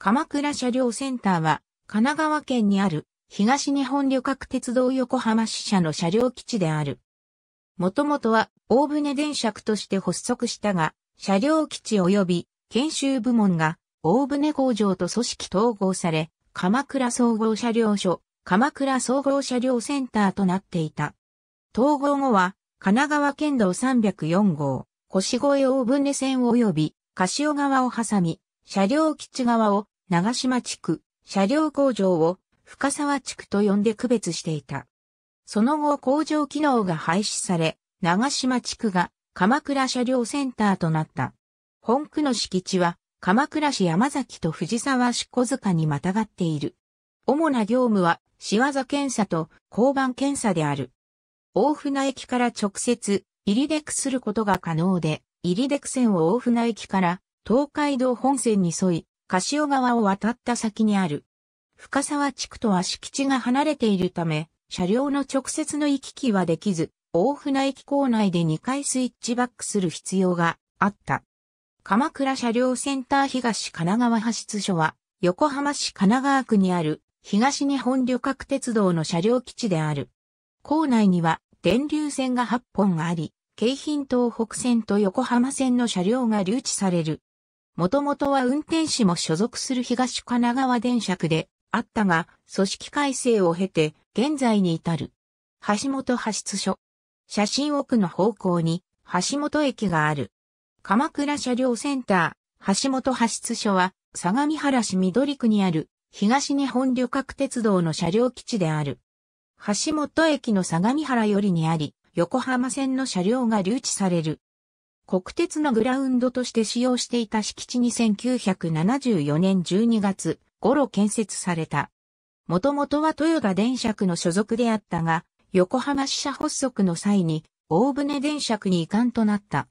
鎌倉車両センターは、神奈川県にある東日本旅客鉄道横浜支社の車両基地である。もともとは大船電車区として発足したが、車両基地及び研修部門が大船工場と組織統合され、鎌倉総合車両所、鎌倉総合車両センターとなっていた。統合後は、神奈川県道304号、越越大船線及び、柏川を挟み、車両基地側を長島地区、車両工場を深沢地区と呼んで区別していた。その後工場機能が廃止され、長島地区が鎌倉車両センターとなった。本区の敷地は鎌倉市山崎と藤沢市小塚にまたがっている。主な業務は、仕業検査と交番検査である。大船駅から直接、入り出くすることが可能で、入り出く線を大船駅から東海道本線に沿い、柏川を渡った先にある。深沢地区とは敷地が離れているため、車両の直接の行き来はできず、大船駅構内で2回スイッチバックする必要があった。鎌倉車両センター東神奈川派出所は、横浜市神奈川区にある東日本旅客鉄道の車両基地である。構内には電流線が8本あり、京浜東北線と横浜線の車両が留置される。もともとは運転士も所属する東神奈川電車であったが、組織改正を経て、現在に至る。橋本派出所。写真奥の方向に、橋本駅がある。鎌倉車両センター、橋本派出所は、相模原市緑区にある、東日本旅客鉄道の車両基地である。橋本駅の相模原よりにあり、横浜線の車両が留置される。国鉄のグラウンドとして使用していた敷地に1974年12月頃建設された。もともとは豊田電車区の所属であったが、横浜支社発足の際に大船電車区に移管となった。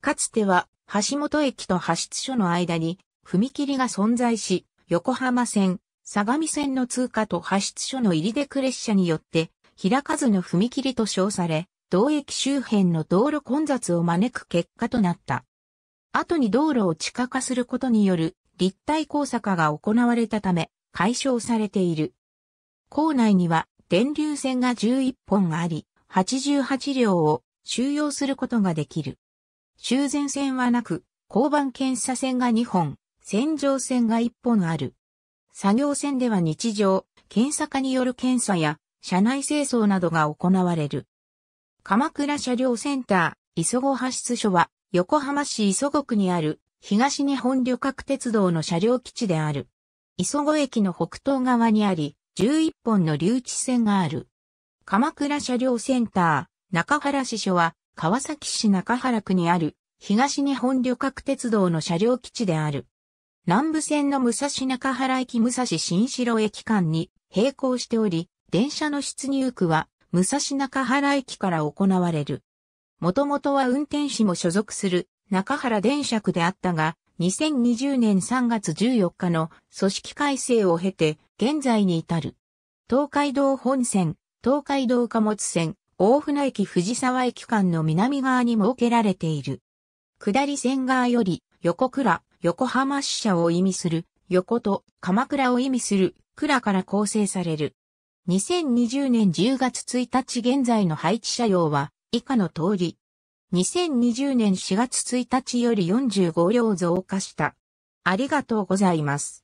かつては橋本駅と発出所の間に踏切が存在し、横浜線、相模線の通過と発出所の入りでク列車によって開かずの踏切と称され、同駅周辺の道路混雑を招く結果となった。後に道路を地下化することによる立体交差化が行われたため解消されている。校内には電流線が11本あり、88両を収容することができる。修繕線はなく、交番検査線が2本、洗浄線が1本ある。作業線では日常、検査課による検査や、車内清掃などが行われる。鎌倉車両センター、磯子派出所は、横浜市磯子区にある、東日本旅客鉄道の車両基地である。磯子駅の北東側にあり、11本の留置線がある。鎌倉車両センター、中原支所は、川崎市中原区にある、東日本旅客鉄道の車両基地である。南部線の武蔵中原駅武蔵新城駅間に並行しており、電車の出入区は武蔵中原駅から行われる。もともとは運転士も所属する中原電車区であったが、2020年3月14日の組織改正を経て現在に至る。東海道本線、東海道貨物線、大船駅藤沢駅間の南側に設けられている。下り線側より横倉、横浜支社を意味する横と鎌倉を意味する倉から構成される2020年10月1日現在の配置車両は以下の通り。2020年4月1日より45両増加した。ありがとうございます。